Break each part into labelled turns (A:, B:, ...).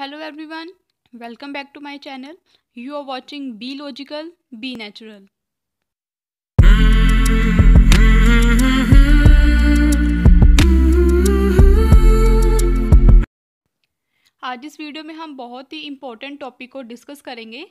A: hello everyone welcome back to my channel you are watching be logical be natural आज इस video में हम बहुत ही इम्पोर्टेंट टॉपिक को डिस्कस करेंगे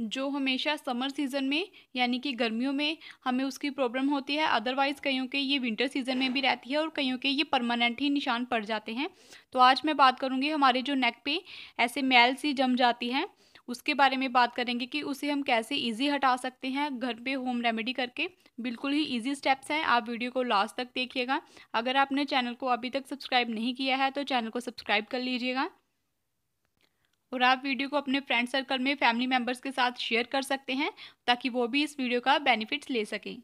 A: जो हमेशा समर सीज़न में यानी कि गर्मियों में हमें उसकी प्रॉब्लम होती है अदरवाइज़ कईयों के ये विंटर सीज़न में भी रहती है और कईयों के ये परमानेंट ही निशान पड़ जाते हैं तो आज मैं बात करूँगी हमारे जो नेक पे ऐसे मैल सी जम जाती हैं उसके बारे में बात करेंगे कि उसे हम कैसे इजी हटा सकते हैं घर पे होम रेमेडी करके बिल्कुल ही इजी स्टेप्स हैं आप वीडियो को लास्ट तक देखिएगा अगर आपने चैनल को अभी तक सब्सक्राइब नहीं किया है तो चैनल को सब्सक्राइब कर लीजिएगा और आप वीडियो को अपने फ्रेंड सर्कल में फैमिली मेम्बर्स के साथ शेयर कर सकते हैं ताकि वो भी इस वीडियो का बेनिफिट्स ले सकें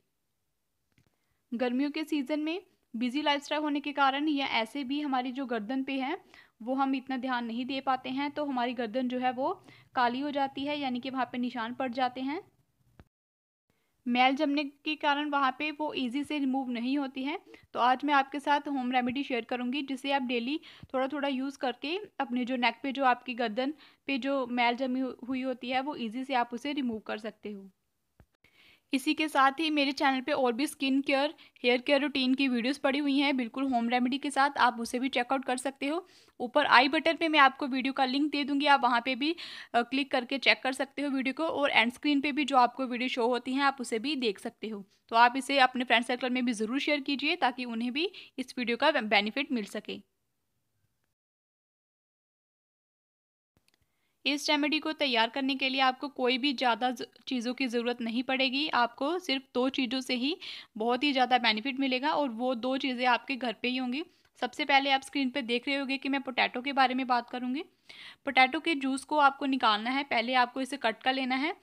A: गर्मियों के सीज़न में बिजी लाइफस्टाइल होने के कारण या ऐसे भी हमारी जो गर्दन पे है वो हम इतना ध्यान नहीं दे पाते हैं तो हमारी गर्दन जो है वो काली हो जाती है यानी कि वहाँ पे निशान पड़ जाते हैं मैल जमने के कारण वहाँ पे वो इजी से रिमूव नहीं होती है तो आज मैं आपके साथ होम रेमेडी शेयर करूँगी जिसे आप डेली थोड़ा थोड़ा यूज़ करके अपने जो नेक पे जो आपकी गर्दन पे जो मैल जमी हुई होती है वो ईजी से आप उसे रिमूव कर सकते हो इसी के साथ ही मेरे चैनल पे और भी skin care hair care routine की वीडियोस पड़ी हुई हैं बिल्कुल होम रेमेडी के साथ आप उसे भी चेकआउट कर सकते हो ऊपर आई बटन पे मैं आपको वीडियो का लिंक दे दूंगी आप वहाँ पे भी क्लिक करके चेक कर सकते हो वीडियो को और एंड स्क्रीन पे भी जो आपको वीडियो शो होती हैं आप उसे भी देख सकते हो तो आप इसे अपने फ्रेंड सर्कल में भी ज़रूर शेयर कीजिए ताकि उन्हें भी इस वीडियो का बेनिफिट मिल सके इस रेमेडी को तैयार करने के लिए आपको कोई भी ज़्यादा चीज़ों की ज़रूरत नहीं पड़ेगी आपको सिर्फ दो चीज़ों से ही बहुत ही ज़्यादा बेनिफिट मिलेगा और वो दो चीज़ें आपके घर पे ही होंगी सबसे पहले आप स्क्रीन पे देख रहे होंगे कि मैं पोटैटो के बारे में बात करूँगी पोटैटो के जूस को आपको निकालना है पहले आपको इसे कट कर लेना है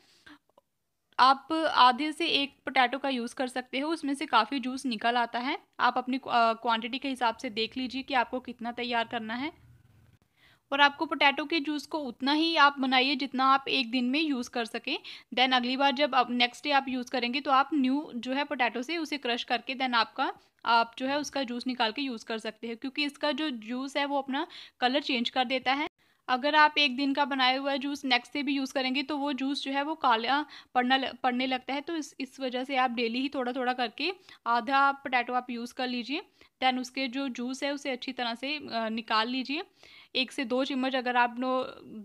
A: आप आधे से एक पोटैटो का यूज़ कर सकते हो उसमें से काफ़ी जूस निकल आता है आप अपनी क्वांटिटी के हिसाब से देख लीजिए कि आपको कितना तैयार करना है और आपको पोटैटो के जूस को उतना ही आप बनाइए जितना आप एक दिन में यूज़ कर सकें देन अगली बार जब आप नेक्स्ट डे आप यूज़ करेंगे तो आप न्यू जो है पोटैटो से उसे क्रश करके देन आपका आप जो है उसका जूस निकाल के यूज़ कर सकते हैं क्योंकि इसका जो जूस है वो अपना कलर चेंज कर देता है अगर आप एक दिन का बनाया हुआ जूस नेक्स्ट डे भी यूज़ करेंगे तो वो जूस जो है वो काला पड़ना पड़ने लगता है तो इस इस वजह से आप डेली ही थोड़ा थोड़ा करके आधा पोटैटो आप यूज़ कर लीजिए दैन उसके जो जूस है उसे अच्छी तरह से निकाल लीजिए एक से दो चम्मच अगर आप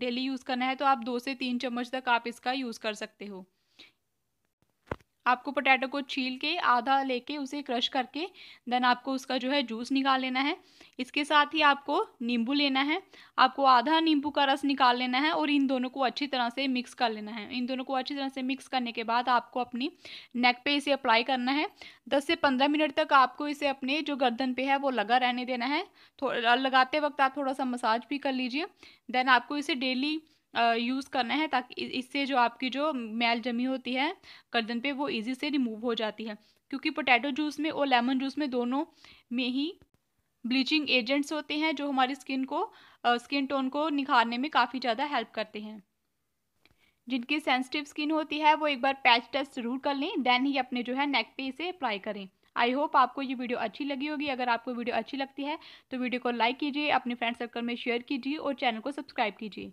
A: डेली यूज़ करना है तो आप दो से तीन चम्मच तक आप इसका यूज़ कर सकते हो आपको पोटैटो को छील के आधा लेके उसे क्रश करके देन आपको उसका जो है जूस निकाल लेना है इसके साथ ही आपको नींबू लेना है आपको आधा नींबू का रस निकाल लेना है और इन दोनों को अच्छी तरह से मिक्स कर लेना है इन दोनों को अच्छी तरह से मिक्स करने के बाद आपको अपनी नेक पे इसे अप्लाई करना है दस से पंद्रह मिनट तक आपको इसे अपने जो गर्दन पे है वो लगा रहने देना है लगाते वक्त आप थोड़ा सा मसाज भी कर लीजिए देन आपको इसे डेली यूज़ करना है ताकि इससे जो आपकी जो मैल जमी होती है गर्दन पे वो इजी से रिमूव हो जाती है क्योंकि पोटैटो जूस में और लेमन जूस में दोनों में ही ब्लीचिंग एजेंट्स होते हैं जो हमारी स्किन को स्किन टोन को निखारने में काफ़ी ज़्यादा हेल्प करते हैं जिनकी सेंसिटिव स्किन होती है वो एक बार पैच टेस्ट ज़रूर कर लें देन ही अपने जो है नेक पे इसे अप्लाई करें आई होप आपको ये वीडियो अच्छी लगी होगी अगर आपको वीडियो अच्छी लगती है तो वीडियो को लाइक कीजिए अपने फ्रेंड सर्कल में शेयर कीजिए और चैनल को सब्सक्राइब कीजिए